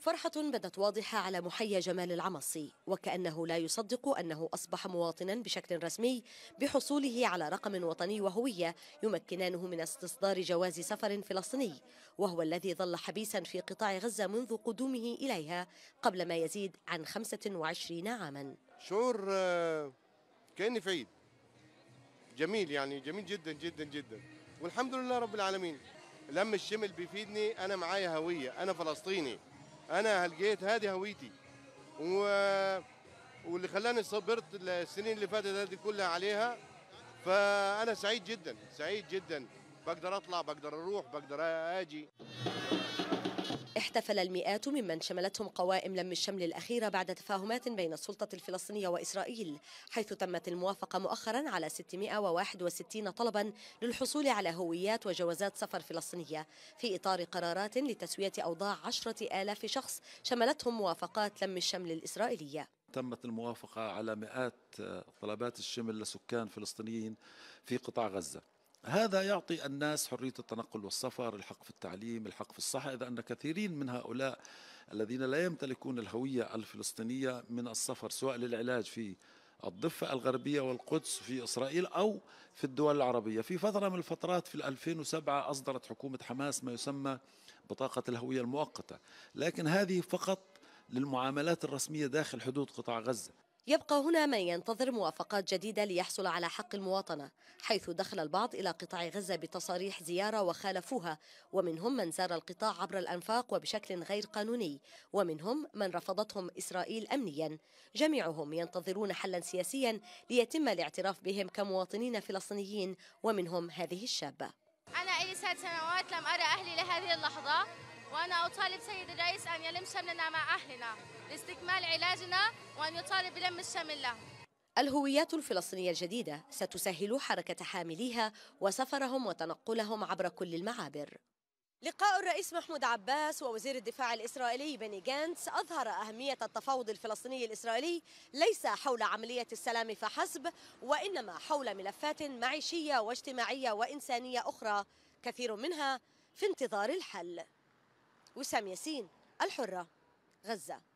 فرحة بدت واضحة على محيا جمال العمصي وكأنه لا يصدق أنه أصبح مواطنا بشكل رسمي بحصوله على رقم وطني وهوية يمكنانه من استصدار جواز سفر فلسطيني وهو الذي ظل حبيسا في قطاع غزة منذ قدومه إليها قبل ما يزيد عن 25 عاما شعور آه، كأني في عيد جميل يعني جميل جدا جدا جدا والحمد لله رب العالمين لم الشمل بيفيدني أنا معايا هوية أنا فلسطيني انا هلقيت هذه هويتي و... واللي خلاني صبرت السنين اللي فاتت هذه كلها عليها فانا سعيد جدا سعيد جدا بقدر اطلع بقدر اروح بقدر اجي احتفل المئات ممن شملتهم قوائم لم الشمل الأخيرة بعد تفاهمات بين السلطة الفلسطينية وإسرائيل حيث تمت الموافقة مؤخرا على 661 طلبا للحصول على هويات وجوازات سفر فلسطينية في إطار قرارات لتسوية أوضاع عشرة آلاف شخص شملتهم موافقات لم الشمل الإسرائيلية تمت الموافقة على مئات طلبات الشمل لسكان فلسطينيين في قطاع غزة هذا يعطي الناس حرية التنقل والسفر الحق في التعليم الحق في الصحة إذا أن كثيرين من هؤلاء الذين لا يمتلكون الهوية الفلسطينية من السفر سواء للعلاج في الضفة الغربية والقدس في إسرائيل أو في الدول العربية في فترة من الفترات في 2007 أصدرت حكومة حماس ما يسمى بطاقة الهوية المؤقتة لكن هذه فقط للمعاملات الرسمية داخل حدود قطاع غزة يبقى هنا من ينتظر موافقات جديدة ليحصل على حق المواطنة حيث دخل البعض إلى قطاع غزة بتصاريح زيارة وخالفوها ومنهم من زار القطاع عبر الأنفاق وبشكل غير قانوني ومنهم من رفضتهم إسرائيل أمنيا جميعهم ينتظرون حلا سياسيا ليتم الاعتراف بهم كمواطنين فلسطينيين ومنهم هذه الشابة أنا إلي ست سنوات لم أرى أهلي لهذه اللحظة وأنا أطالب سيد الرئيس أن يلم شملنا مع أهلنا لاستكمال علاجنا وأن يطالب بلم الشمل له الهويات الفلسطينية الجديدة ستسهل حركة حامليها وسفرهم وتنقلهم عبر كل المعابر لقاء الرئيس محمود عباس ووزير الدفاع الإسرائيلي بني جانتس أظهر أهمية التفاوض الفلسطيني الإسرائيلي ليس حول عملية السلام فحسب وإنما حول ملفات معيشية واجتماعية وإنسانية أخرى كثير منها في انتظار الحل وسام ياسين الحرة غزة